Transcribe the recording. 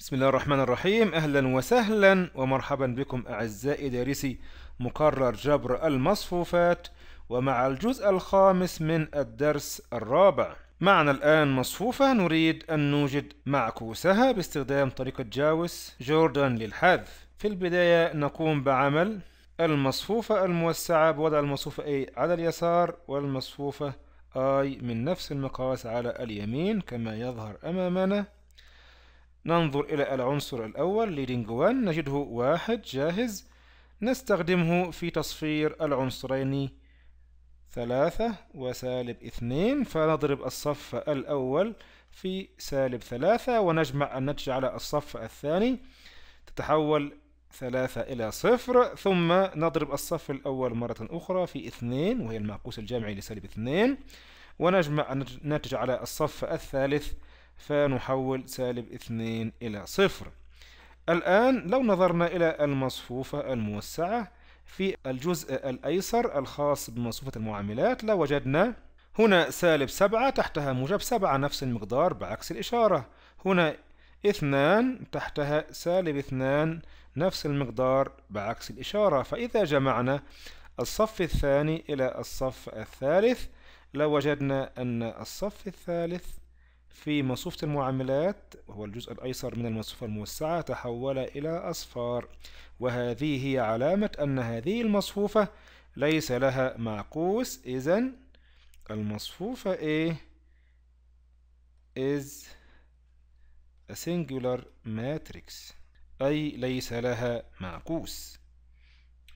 بسم الله الرحمن الرحيم أهلا وسهلا ومرحبا بكم أعزائي دارسي مقرر جبر المصفوفات ومع الجزء الخامس من الدرس الرابع معنا الآن مصفوفة نريد أن نوجد معكوسها باستخدام طريقة جاوس جوردان للحذف في البداية نقوم بعمل المصفوفة الموسعة بوضع المصفوفة A على اليسار والمصفوفة I من نفس المقاس على اليمين كما يظهر أمامنا ننظر إلى العنصر الأول leading 1 نجده واحد جاهز نستخدمه في تصفير العنصرين ثلاثة وسالب اثنين فنضرب الصف الأول في سالب ثلاثة ونجمع النتج على الصف الثاني تتحول ثلاثة إلى صفر ثم نضرب الصف الأول مرة أخرى في اثنين وهي المعكوس الجامعي لسالب اثنين ونجمع النتج على الصف الثالث فنحول سالب اثنين إلى صفر الآن لو نظرنا إلى المصفوفة الموسعة في الجزء الأيسر الخاص بمصفوفة المعاملات لوجدنا هنا سالب 7 تحتها موجب 7 نفس المقدار بعكس الإشارة هنا اثنان تحتها سالب اثنان نفس المقدار بعكس الإشارة فإذا جمعنا الصف الثاني إلى الصف الثالث لوجدنا أن الصف الثالث في مصفوفة المعاملات وهو الجزء الأيسر من المصفوفة الموسعة تحول إلى أصفار وهذه هي علامة أن هذه المصفوفة ليس لها معقوس إذن المصفوفة A is a singular matrix أي ليس لها معقوس